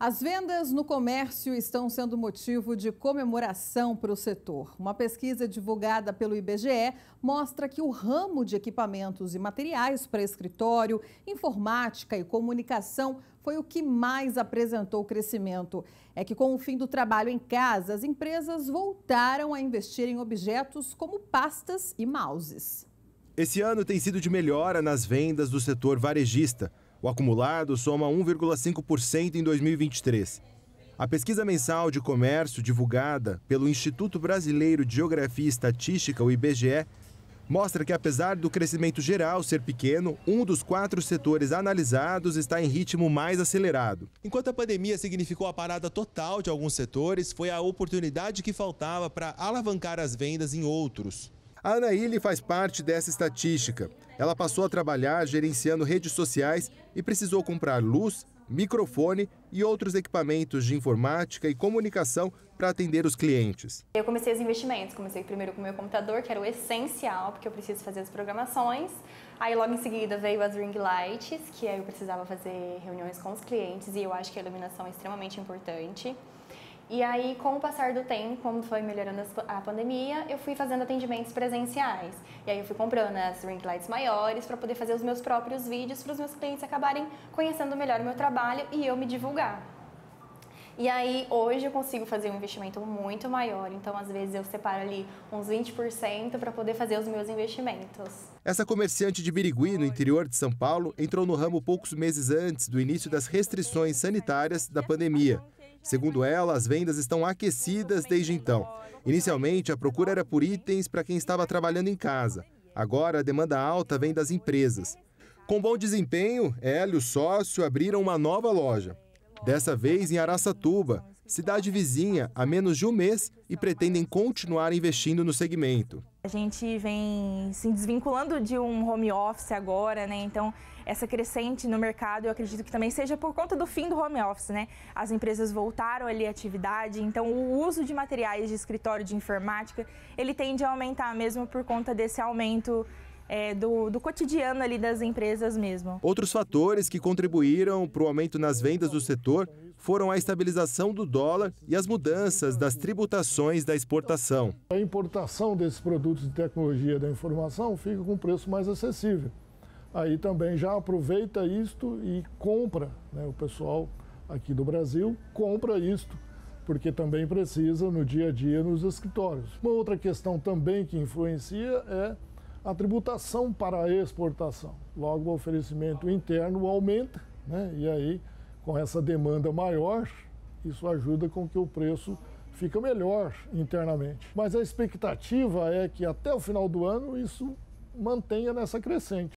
As vendas no comércio estão sendo motivo de comemoração para o setor. Uma pesquisa divulgada pelo IBGE mostra que o ramo de equipamentos e materiais para escritório, informática e comunicação foi o que mais apresentou crescimento. É que com o fim do trabalho em casa, as empresas voltaram a investir em objetos como pastas e mouses. Esse ano tem sido de melhora nas vendas do setor varejista. O acumulado soma 1,5% em 2023. A pesquisa mensal de comércio divulgada pelo Instituto Brasileiro de Geografia e Estatística, o IBGE, mostra que, apesar do crescimento geral ser pequeno, um dos quatro setores analisados está em ritmo mais acelerado. Enquanto a pandemia significou a parada total de alguns setores, foi a oportunidade que faltava para alavancar as vendas em outros. A Anaíli faz parte dessa estatística. Ela passou a trabalhar gerenciando redes sociais e precisou comprar luz, microfone e outros equipamentos de informática e comunicação para atender os clientes. Eu comecei os investimentos, comecei primeiro com o meu computador, que era o essencial, porque eu preciso fazer as programações. Aí logo em seguida veio as ring lights, que aí eu precisava fazer reuniões com os clientes e eu acho que a iluminação é extremamente importante. E aí, com o passar do tempo, como foi melhorando a pandemia, eu fui fazendo atendimentos presenciais. E aí eu fui comprando as ring lights maiores para poder fazer os meus próprios vídeos para os meus clientes acabarem conhecendo melhor o meu trabalho e eu me divulgar. E aí, hoje eu consigo fazer um investimento muito maior, então às vezes eu separo ali uns 20% para poder fazer os meus investimentos. Essa comerciante de Birigui, no interior de São Paulo, entrou no ramo poucos meses antes do início das restrições sanitárias da pandemia. Segundo ela, as vendas estão aquecidas desde então. Inicialmente, a procura era por itens para quem estava trabalhando em casa. Agora, a demanda alta vem das empresas. Com bom desempenho, ela e o sócio abriram uma nova loja. Dessa vez em Araçatuba, cidade vizinha, há menos de um mês e pretendem continuar investindo no segmento. A gente vem se desvinculando de um home office agora, né? Então, essa crescente no mercado, eu acredito que também seja por conta do fim do home office, né? As empresas voltaram ali à atividade, então o uso de materiais de escritório de informática, ele tende a aumentar mesmo por conta desse aumento é, do, do cotidiano ali das empresas mesmo. Outros fatores que contribuíram para o aumento nas vendas do setor foram a estabilização do dólar e as mudanças das tributações da exportação. A importação desses produtos de tecnologia da informação fica com um preço mais acessível. Aí também já aproveita isto e compra, né, o pessoal aqui do Brasil compra isto, porque também precisa no dia a dia nos escritórios. Uma outra questão também que influencia é a tributação para a exportação. Logo, o oferecimento interno aumenta, né? e aí, com essa demanda maior, isso ajuda com que o preço fica melhor internamente. Mas a expectativa é que até o final do ano isso mantenha nessa crescente.